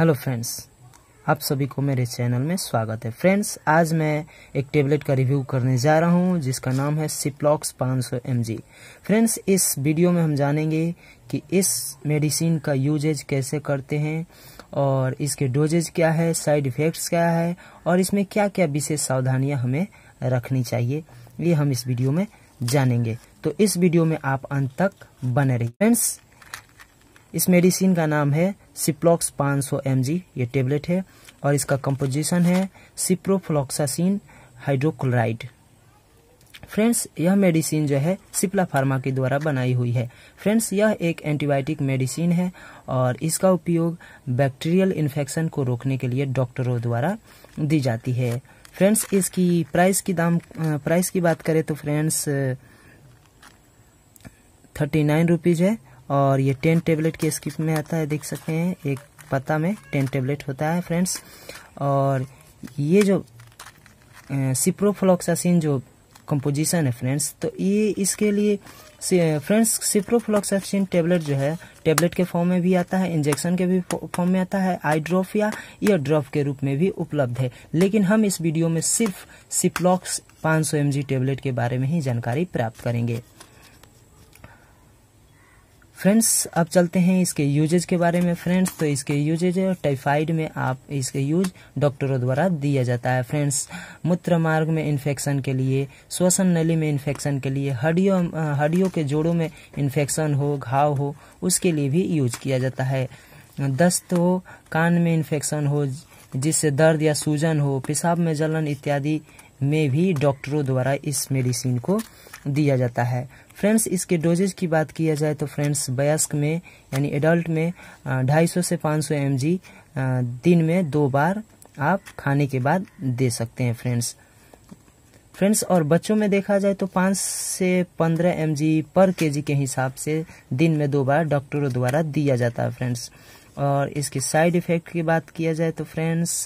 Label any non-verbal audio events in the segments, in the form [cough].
hello friends आप सभी को मेरे चैनल में स्वागत है फ्रेंड्स आज मैं एक टेबलेट का रिव्यू करने जा रहा हूं जिसका नाम है सिप्लॉक्स 500 सौ फ्रेंड्स इस वीडियो में हम जानेंगे कि इस मेडिसिन का यूजेज कैसे करते हैं और इसके डोजेज क्या है साइड इफ़ेक्ट्स क्या है और इसमें क्या क्या विशेष सावधानियाँ हमें रखनी चाहिए ये हम इस वीडियो में जानेंगे तो इस वीडियो में आप अंत तक बने रहिए फ्रेंड्स इस मेडिसिन का नाम है सिप्लॉक्स 500 सौ ये टेबलेट है और इसका कंपोजिशन है सिप्रोफ्लॉक्सासिन हाइड्रोक्लोराइड फ्रेंड्स यह मेडिसिन जो है सिप्ला फार्मा के द्वारा बनाई हुई है फ्रेंड्स यह एक एंटीबायोटिक मेडिसिन है और इसका उपयोग बैक्टीरियल इन्फेक्शन को रोकने के लिए डॉक्टरों द्वारा दी जाती है फ्रेंड्स इसकी प्राइस की दाम प्राइस की बात करें तो फ्रेंड्स थर्टी नाइन रुपीज़ है और ये टेन टेबलेट के स्किप में आता है देख सकते हैं एक पत्ता में टेन टेबलेट होता है फ्रेंड्स और ये जो सिप्रोफ्लॉक्सासिन जो कंपोजिशन है फ्रेंड्स तो ये इसके लिए फ्रेंड्स सिप्रोफ्लॉक्सासिन टेबलेट जो है टेबलेट के फॉर्म में भी आता है इंजेक्शन के भी फॉर्म में आता है आई ड्रॉप या ईयर ड्रॉप के रूप में भी उपलब्ध है लेकिन हम इस वीडियो में सिर्फ सिप्लॉक्स 500 सौ टेबलेट के बारे में ही जानकारी प्राप्त करेंगे फ्रेंड्स अब चलते हैं इसके यूजेज के बारे में फ्रेंड्स तो इसके यूजेज टाइफाइड में आप इसके यूज डॉक्टरों द्वारा दिया जाता है फ्रेंड्स मूत्र मार्ग में इन्फेक्शन के लिए श्वसन नली में इन्फेक्शन के लिए हड्डियों हड्डियों के जोड़ों में इन्फेक्शन हो घाव हो उसके लिए भी यूज किया जाता है दस्त हो कान में इन्फेक्शन हो जिससे दर्द या सूजन हो पेशाब में जलन इत्यादि में भी डॉक्टरों द्वारा इस मेडिसिन को दिया जाता है फ्रेंड्स इसके डोजेज की बात किया जाए तो फ्रेंड्स वयस्क में यानी एडल्ट में 250 से 500 सौ दिन में दो बार आप खाने के बाद दे सकते हैं फ्रेंड्स फ्रेंड्स और बच्चों में देखा जाए तो 5 से 15 एम पर के के हिसाब से दिन में दो बार डॉक्टरों द्वारा दिया जाता है फ्रेंड्स और इसके साइड इफेक्ट की बात किया जाए तो फ्रेंड्स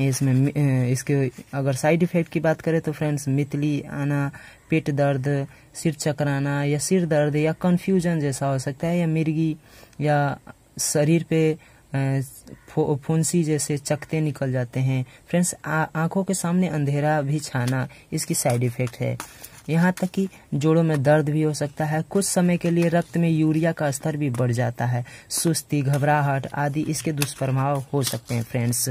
इसमें इसके अगर साइड इफ़ेक्ट की बात करें तो फ्रेंड्स मितली आना पेट दर्द सिर चकराना या सिर दर्द या कन्फ्यूजन जैसा हो सकता है या मिर्गी या शरीर पे फुंसी जैसे चकते निकल जाते हैं फ्रेंड्स आंखों के सामने अंधेरा भी छाना इसकी साइड इफ़ेक्ट है यहाँ तक कि जोड़ों में दर्द भी हो सकता है कुछ समय के लिए रक्त में यूरिया का स्तर भी बढ़ जाता है सुस्ती घबराहट आदि इसके दुष्प्रभाव हो सकते हैं फ्रेंड्स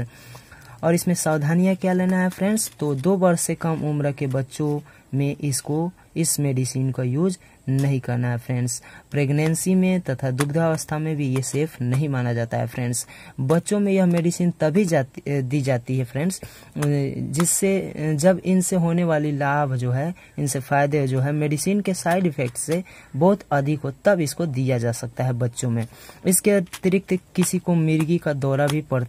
और इसमें सावधानियाँ क्या लेना है फ्रेंड्स तो दो वर्ष से कम उम्र के बच्चों में इसको इस मेडिसिन का यूज नहीं करना है फ्रेंड्स प्रेगनेंसी में तथा दुग्धावस्था में भी ये सेफ नहीं माना जाता है फ्रेंड्स बच्चों में यह मेडिसिन तभी जाती दी जाती है फ्रेंड्स जिससे जब इनसे होने वाली लाभ जो है इनसे फायदे जो है मेडिसिन के साइड इफेक्ट से बहुत अधिक हो तब इसको दिया जा सकता है बच्चों में इसके अतिरिक्त किसी को मिर्गी का दौरा भी पड़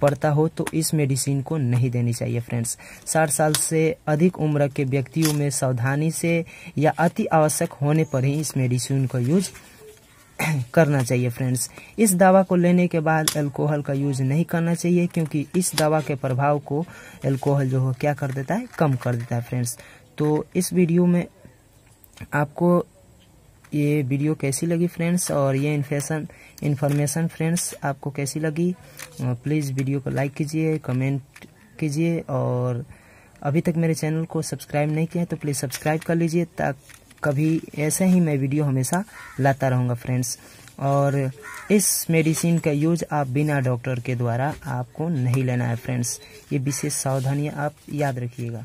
पड़ता हो तो इस मेडिसिन को नहीं देनी चाहिए फ्रेंड्स साठ साल से अधिक उम्र के व्यक्तियों में सावधानी से या अति आवश्यक होने पर ही इस मेडिसिन का यूज [clears throat] करना चाहिए फ्रेंड्स इस दवा को लेने के बाद अल्कोहल का यूज नहीं करना चाहिए क्योंकि इस दवा के प्रभाव को अल्कोहल जो हो क्या कर देता है कम कर देता है फ्रेंड्स तो इस वीडियो में आपको ये वीडियो कैसी लगी फ्रेंड्स और ये इन्फेशन इन्फॉर्मेशन फ्रेंड्स आपको कैसी लगी प्लीज़ वीडियो को लाइक कीजिए कमेंट कीजिए और अभी तक मेरे चैनल को सब्सक्राइब नहीं किया है तो प्लीज़ सब्सक्राइब कर लीजिए ताकि कभी ऐसे ही मैं वीडियो हमेशा लाता रहूँगा फ्रेंड्स और इस मेडिसिन का यूज आप बिना डॉक्टर के द्वारा आपको नहीं लेना है फ्रेंड्स ये विशेष सावधानियाँ आप याद रखिएगा